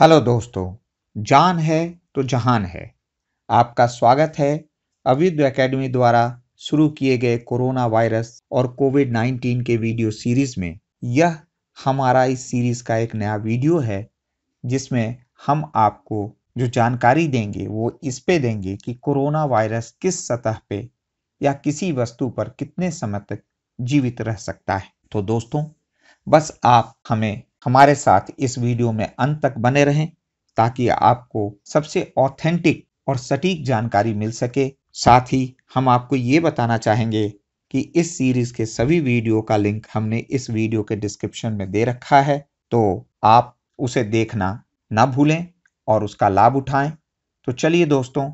hello दोस्तों जान है तो जहान है आपका स्वागत है अविद एकेडमी द्वारा शुरू किए गए कोरोना वायरस और कोविड 19 के वीडियो सीरीज में यह हमारा इस सीरीज का एक नया वीडियो है जिसमें हम आपको जो जानकारी देंगे वो इस पे देंगे कि कोरोना वायरस किस सतह पे या किसी वस्तु पर कितने समय तक जीवित रह सकता है तो दोस्तों बस आप हमें हमारे साथ इस वीडियो में अंत तक बने रहें ताकि आपको सबसे ऑथेंटिक और सटीक जानकारी मिल सके साथ ही हम आपको ये बताना चाहेंगे कि इस सीरीज के सभी वीडियो का लिंक हमने इस वीडियो के डिस्क्रिप्शन में दे रखा है तो आप उसे देखना ना भूलें और उसका लाभ उठाएं तो चलिए दोस्तों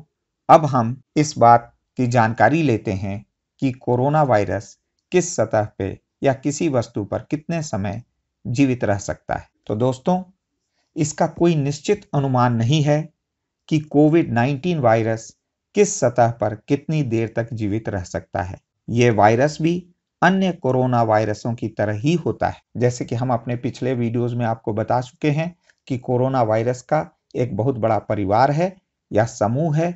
अब हम इस बात की जानकारी लेते हैं कि कोरोना वायरस किस सतह पे या किसी वस्तु पर कितने समय जीवित रह सकता है तो दोस्तों इसका कोई निश्चित अनुमान नहीं है कि कोविड 19 वायरस किस सतह पर कितनी देर तक जीवित रह सकता है ये वायरस भी अन्य कोरोना वायरसों की तरह ही होता है जैसे कि हम अपने पिछले वीडियोस में आपको बता चुके हैं कि कोरोना वायरस का एक बहुत बड़ा परिवार है या समूह है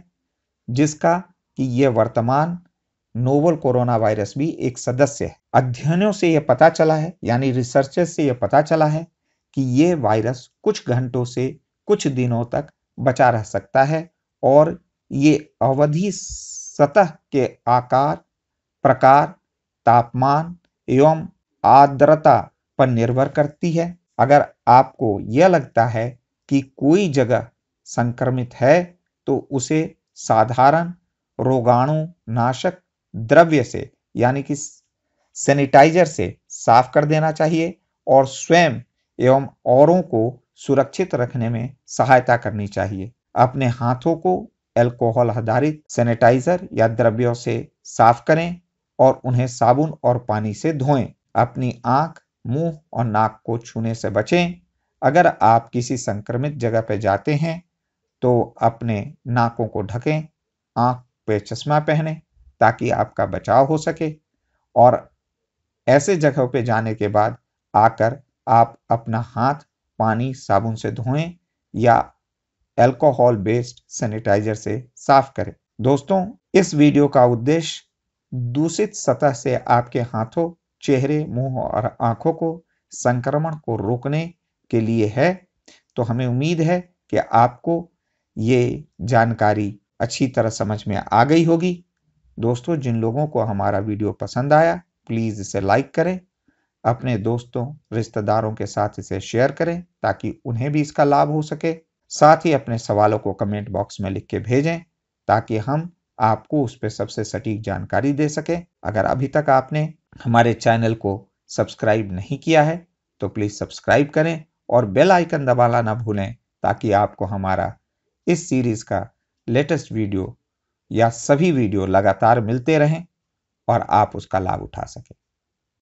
जिसका कि ये वर्तमान नोवल कोरोना वायरस भी एक सदस्य है अध्ययनों से यह पता चला है यानी रिसर्चेस से यह पता चला है कि ये वायरस कुछ घंटों से कुछ दिनों तक बचा रह सकता है और ये अवधि सतह के आकार प्रकार तापमान एवं आर्द्रता पर निर्भर करती है अगर आपको यह लगता है कि कोई जगह संक्रमित है तो उसे साधारण रोगाणु नाशक द्रव्य से यानी कि सैनिटाइजर से साफ कर देना चाहिए और स्वयं एवं औरों को सुरक्षित रखने में सहायता करनी चाहिए अपने हाथों को एल्कोहल आधारित सैनिटाइजर या द्रव्यों से साफ करें और उन्हें साबुन और पानी से धोएं अपनी आंख मुंह और नाक को छूने से बचें अगर आप किसी संक्रमित जगह पर जाते हैं तो अपने नाकों को ढकें आंख पे चश्मा पहनें ताकि आपका बचाव हो सके और ऐसे जगह पे जाने के बाद आकर आप अपना हाथ पानी साबुन से धोएं या अल्कोहल बेस्ड सैनिटाइजर से साफ करें दोस्तों इस वीडियो का उद्देश्य दूषित सतह से आपके हाथों चेहरे मुंह और आंखों को संक्रमण को रोकने के लिए है तो हमें उम्मीद है कि आपको ये जानकारी अच्छी तरह समझ में आ गई होगी दोस्तों जिन लोगों को हमारा वीडियो पसंद आया प्लीज़ इसे लाइक करें अपने दोस्तों रिश्तेदारों के साथ इसे शेयर करें ताकि उन्हें भी इसका लाभ हो सके साथ ही अपने सवालों को कमेंट बॉक्स में लिख के भेजें ताकि हम आपको उस पर सबसे सटीक जानकारी दे सकें अगर अभी तक आपने हमारे चैनल को सब्सक्राइब नहीं किया है तो प्लीज़ सब्सक्राइब करें और बेल आइकन दबाना ना भूलें ताकि आपको हमारा इस सीरीज़ का लेटेस्ट वीडियो या सभी वीडियो लगातार मिलते रहें और आप उसका लाभ उठा सकें